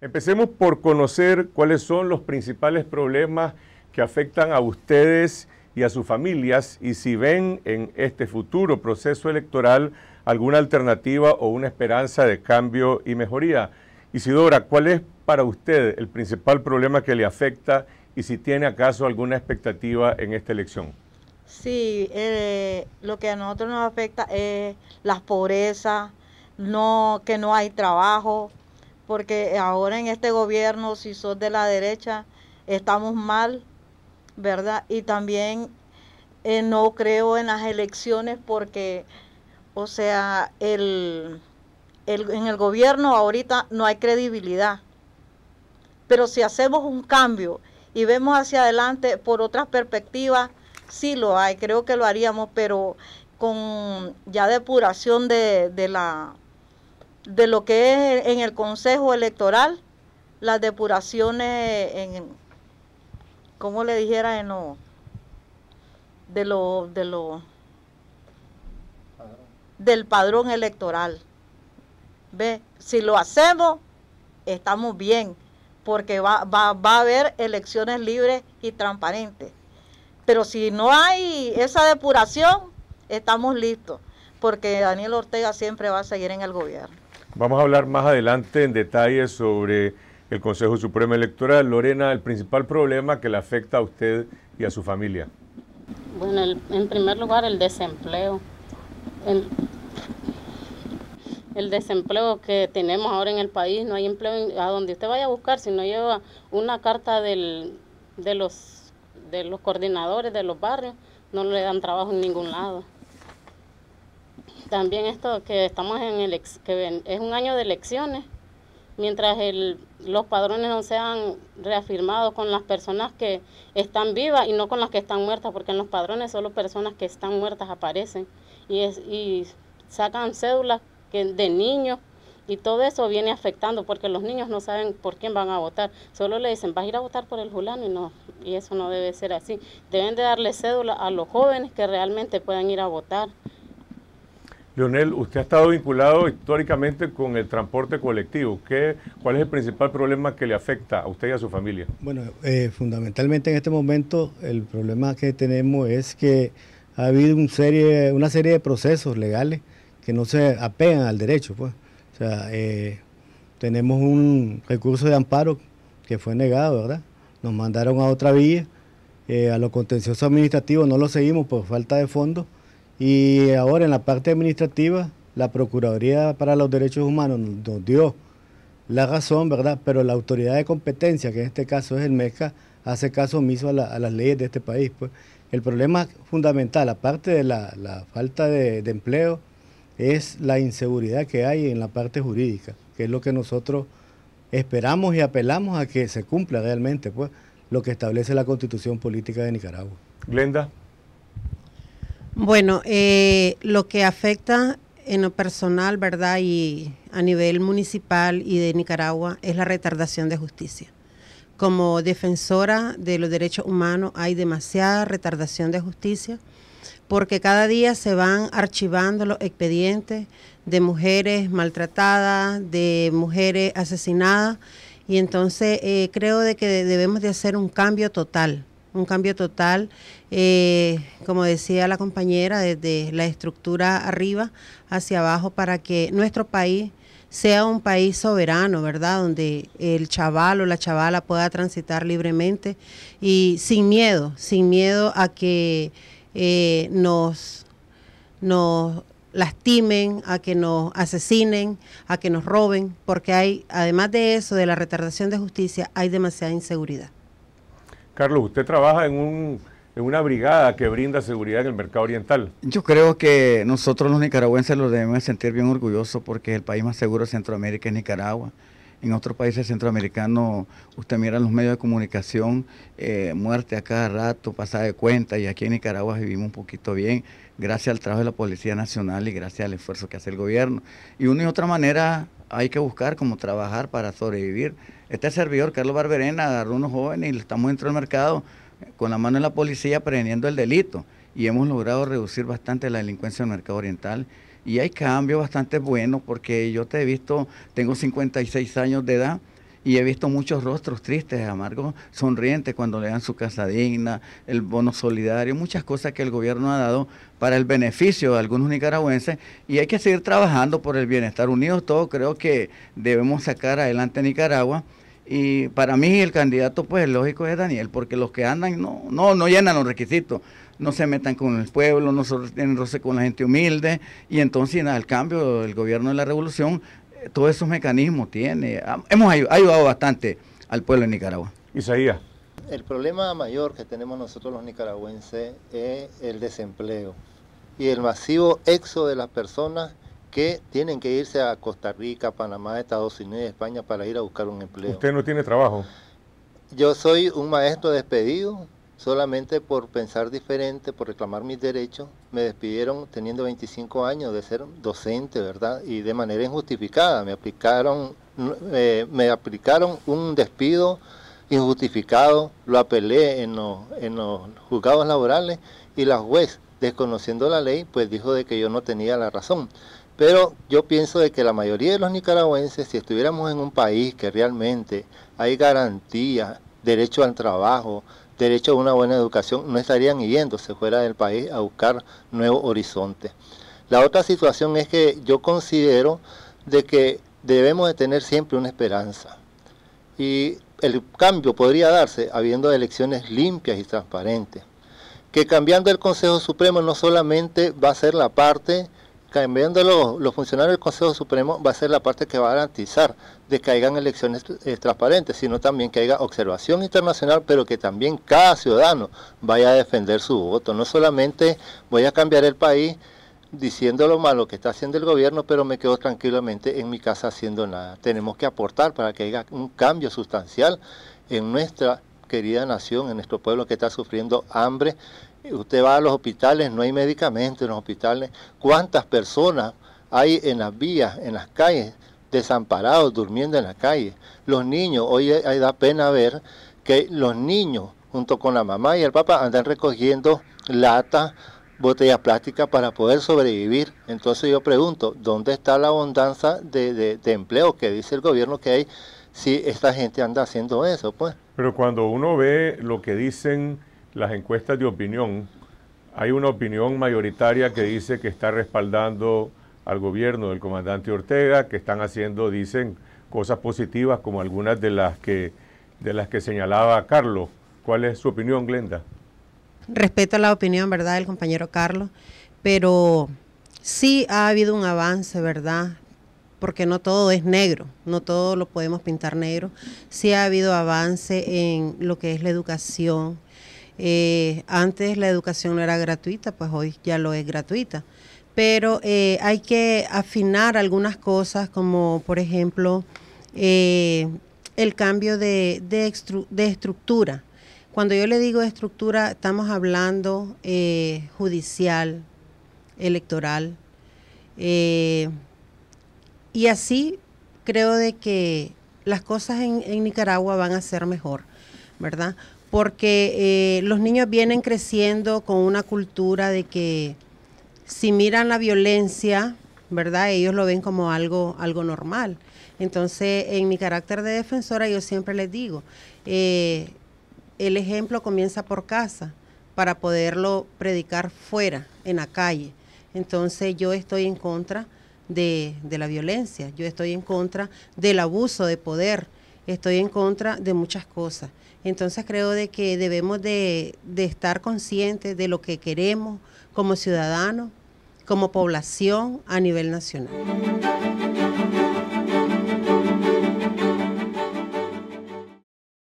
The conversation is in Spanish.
Empecemos por conocer cuáles son los principales problemas que afectan a ustedes y a sus familias y si ven en este futuro proceso electoral alguna alternativa o una esperanza de cambio y mejoría. Isidora, ¿cuál es para usted el principal problema que le afecta y si tiene acaso alguna expectativa en esta elección? Sí, eh, lo que a nosotros nos afecta es la pobreza, no, que no hay trabajo, porque ahora en este gobierno, si sos de la derecha, estamos mal, ¿verdad? Y también eh, no creo en las elecciones porque, o sea, el, en el gobierno ahorita no hay credibilidad. Pero si hacemos un cambio y vemos hacia adelante por otras perspectivas, sí lo hay, creo que lo haríamos, pero con ya depuración de la de lo que es en el Consejo Electoral, las depuraciones en, como le dijera, en lo, de lo, de lo, del padrón electoral. ¿Ve? Si lo hacemos, estamos bien, porque va, va a haber elecciones libres y transparentes. Pero si no hay esa depuración, estamos listos, porque Daniel Ortega siempre va a seguir en el gobierno. Vamos a hablar más adelante en detalle sobre el Consejo Supremo Electoral. Lorena, el principal problema que le afecta a usted y a su familia. Bueno, en primer lugar el desempleo. El, desempleo que tenemos ahora en el país, no hay empleo a donde usted vaya a buscar, si no lleva una carta del, de, los, de los coordinadores de los barrios, no le dan trabajo en ningún lado. También esto que estamos en el que es un año de elecciones, mientras el, los padrones no sean reafirmados con las personas que están vivas y no con las que están muertas, porque en los padrones solo personas que están muertas aparecen y, es, y sacan cédulas que, de niños y todo eso viene afectando porque los niños no saben por quién van a votar. Solo le dicen, vas a ir a votar por el julano y no, y eso no debe ser así. Deben de darle cédula a los jóvenes que realmente puedan ir a votar. Leonel, usted ha estado vinculado históricamente con el transporte colectivo. ¿Qué, ¿Cuál es el principal problema que le afecta a usted y a su familia? Bueno, eh, fundamentalmente en este momento el problema que tenemos es que ha habido una serie de procesos legales que no se apegan al derecho. Pues. O sea, eh, tenemos un recurso de amparo que fue negado, ¿verdad? Nos mandaron a otra vía, eh, a lo contencioso administrativo no lo seguimos por falta de fondos y ahora en la parte administrativa, la Procuraduría para los Derechos Humanos nos dio la razón, ¿verdad? Pero la autoridad de competencia, que en este caso es el MECA, hace caso omiso a, las leyes de este país. Pues. El problema fundamental, aparte de la, falta de, empleo, es la inseguridad que hay en la parte jurídica, que es lo que nosotros esperamos y apelamos a que se cumpla realmente, pues, lo que establece la constitución política de Nicaragua. Glenda. Bueno, eh, lo que afecta en lo personal, ¿verdad? Y a nivel municipal y de Nicaragua es la retardación de justicia. Como defensora de los derechos humanos hay demasiada retardación de justicia porque cada día se van archivando los expedientes de mujeres maltratadas, de mujeres asesinadas y entonces eh, creo de que debemos de hacer un cambio total un cambio total, eh, como decía la compañera, desde la estructura arriba hacia abajo para que nuestro país sea un país soberano, ¿verdad? Donde el chaval o la chavala pueda transitar libremente y sin miedo, sin miedo a que eh, nos, nos lastimen, a que nos asesinen, a que nos roben, porque hay, además de eso, de la retardación de justicia, hay demasiada inseguridad. Carlos, usted trabaja en, un, en una brigada que brinda seguridad en el mercado oriental. Yo creo que nosotros los nicaragüenses lo debemos sentir bien orgullosos porque el país más seguro de Centroamérica es Nicaragua. En otros países centroamericanos, usted mira los medios de comunicación, eh, muerte a cada rato, pasada de cuenta, y aquí en Nicaragua vivimos un poquito bien, gracias al trabajo de la Policía Nacional y gracias al esfuerzo que hace el gobierno. Y una y otra manera, hay que buscar cómo trabajar para sobrevivir. Este servidor, Carlos Barberena, agarró unos jóvenes y estamos dentro del mercado con la mano en la policía preveniendo el delito y hemos logrado reducir bastante la delincuencia en el mercado oriental. Y hay cambios bastante buenos porque yo te he visto, tengo 56 años de edad y he visto muchos rostros tristes, amargos, sonrientes cuando le dan su casa digna, el bono solidario, muchas cosas que el gobierno ha dado para el beneficio de algunos nicaragüenses y hay que seguir trabajando por el bienestar. Unidos todos creo que debemos sacar adelante Nicaragua. Y para mí el candidato, pues el lógico, es Daniel, porque los que andan no, no, no llenan los requisitos, no se metan con el pueblo, no se con la gente humilde, y entonces al cambio del gobierno de la revolución todos esos mecanismos tiene. Hemos ayudado bastante al pueblo de Nicaragua. Isaías. El problema mayor que tenemos nosotros los nicaragüenses es el desempleo y el masivo éxodo de las personas que tienen que irse a Costa Rica, Panamá, Estados Unidos, España para ir a buscar un empleo. ¿Usted no tiene trabajo? Yo soy un maestro despedido solamente por pensar diferente, por reclamar mis derechos me despidieron teniendo 25 años de ser docente, ¿verdad? Y de manera injustificada. Me aplicaron, eh, me aplicaron un despido injustificado, lo apelé en los, en los juzgados laborales y la juez, desconociendo la ley, pues dijo de que yo no tenía la razón. Pero yo pienso de que la mayoría de los nicaragüenses, si estuviéramos en un país que realmente hay garantía derecho al trabajo, derecho a una buena educación, no estarían yéndose fuera del país a buscar nuevos horizontes. La otra situación es que yo considero de que debemos de tener siempre una esperanza. Y el cambio podría darse habiendo elecciones limpias y transparentes. Que cambiando el Consejo Supremo no solamente va a ser la parte cambiando los, funcionarios del Consejo Supremo va a ser la parte que va a garantizar de que hayan elecciones eh, transparentes, sino también que haya observación internacional, pero que también cada ciudadano vaya a defender su voto. No solamente voy a cambiar el país diciendo lo malo que está haciendo el gobierno, pero me quedo tranquilamente en mi casa haciendo nada. Tenemos que aportar para que haya un cambio sustancial en nuestra querida nación, en nuestro pueblo que está sufriendo hambre, Usted va a los hospitales, no hay medicamentos en los hospitales. ¿Cuántas personas hay en las vías, en las calles, desamparados, durmiendo en la calle? Los niños, hoy hay, da pena ver que los niños, junto con la mamá y el papá, andan recogiendo latas, botellas plásticas para poder sobrevivir. Entonces yo pregunto, ¿dónde está la abundancia de, de empleo que dice el gobierno que hay si esta gente anda haciendo eso? Pues? Pero cuando uno ve lo que dicen las encuestas de opinión, hay una opinión mayoritaria que dice que está respaldando al gobierno del comandante Ortega, que están haciendo, dicen, cosas positivas como algunas de las que, de las que señalaba Carlos. ¿Cuál es su opinión, Glenda? Respeto la opinión, ¿verdad?, del compañero Carlos, pero sí ha habido un avance, ¿verdad? Porque no todo es negro, no todo lo podemos pintar negro. Sí ha habido avance en lo que es la educación, eh, antes la educación no era gratuita, pues hoy ya lo es gratuita. Pero eh, hay que afinar algunas cosas, como por ejemplo eh, el cambio de, estructura. Cuando yo le digo estructura, estamos hablando judicial, electoral, y así creo de que las cosas en Nicaragua van a ser mejor, ¿verdad? porque eh, los niños vienen creciendo con una cultura de que si miran la violencia, ¿verdad? Ellos lo ven como algo, algo normal. Entonces, en mi carácter de defensora, yo siempre les digo, eh, el ejemplo comienza por casa para poderlo predicar fuera, en la calle. Entonces, yo estoy en contra de la violencia, yo estoy en contra del abuso de poder, estoy en contra de muchas cosas. Entonces creo de que debemos de, de estar conscientes de lo que queremos como ciudadanos, como población a nivel nacional.